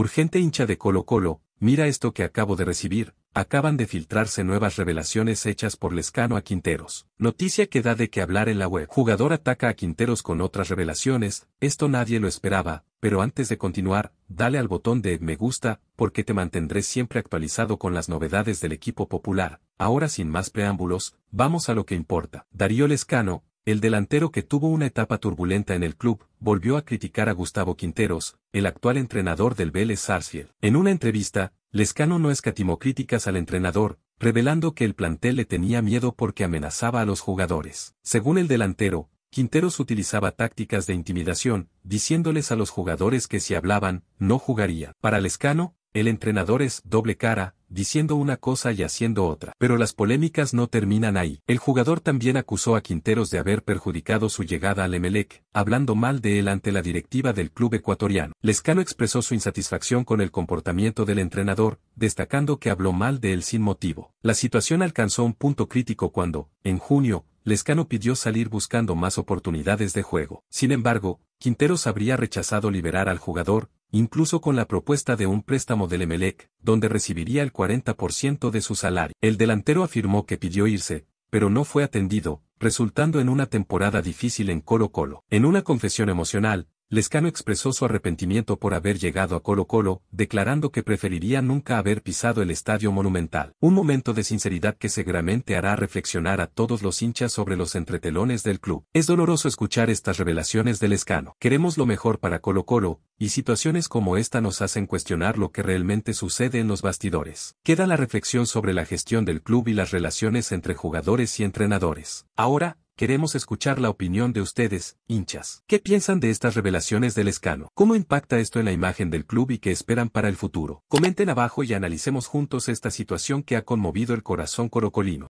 Urgente hincha de Colo Colo, mira esto que acabo de recibir, acaban de filtrarse nuevas revelaciones hechas por Lescano a Quinteros. Noticia que da de que hablar en la web. Jugador ataca a Quinteros con otras revelaciones, esto nadie lo esperaba, pero antes de continuar, dale al botón de me gusta, porque te mantendré siempre actualizado con las novedades del equipo popular. Ahora sin más preámbulos, vamos a lo que importa. Darío Lescano, el delantero que tuvo una etapa turbulenta en el club, volvió a criticar a Gustavo Quinteros, el actual entrenador del Vélez Sarsfield. En una entrevista, Lescano no escatimó críticas al entrenador, revelando que el plantel le tenía miedo porque amenazaba a los jugadores. Según el delantero, Quinteros utilizaba tácticas de intimidación, diciéndoles a los jugadores que si hablaban, no jugaría. Para Lescano, el entrenador es doble cara, diciendo una cosa y haciendo otra. Pero las polémicas no terminan ahí. El jugador también acusó a Quinteros de haber perjudicado su llegada al Emelec, hablando mal de él ante la directiva del club ecuatoriano. Lescano expresó su insatisfacción con el comportamiento del entrenador, destacando que habló mal de él sin motivo. La situación alcanzó un punto crítico cuando, en junio, Lescano pidió salir buscando más oportunidades de juego. Sin embargo, Quinteros habría rechazado liberar al jugador, incluso con la propuesta de un préstamo del Emelec, donde recibiría el 40% de su salario. El delantero afirmó que pidió irse, pero no fue atendido, resultando en una temporada difícil en Colo Colo. En una confesión emocional, Lescano expresó su arrepentimiento por haber llegado a Colo Colo, declarando que preferiría nunca haber pisado el estadio monumental. Un momento de sinceridad que seguramente hará reflexionar a todos los hinchas sobre los entretelones del club. Es doloroso escuchar estas revelaciones de Lescano. Queremos lo mejor para Colo Colo, y situaciones como esta nos hacen cuestionar lo que realmente sucede en los bastidores. Queda la reflexión sobre la gestión del club y las relaciones entre jugadores y entrenadores. Ahora, Queremos escuchar la opinión de ustedes, hinchas. ¿Qué piensan de estas revelaciones del escano? ¿Cómo impacta esto en la imagen del club y qué esperan para el futuro? Comenten abajo y analicemos juntos esta situación que ha conmovido el corazón corocolino.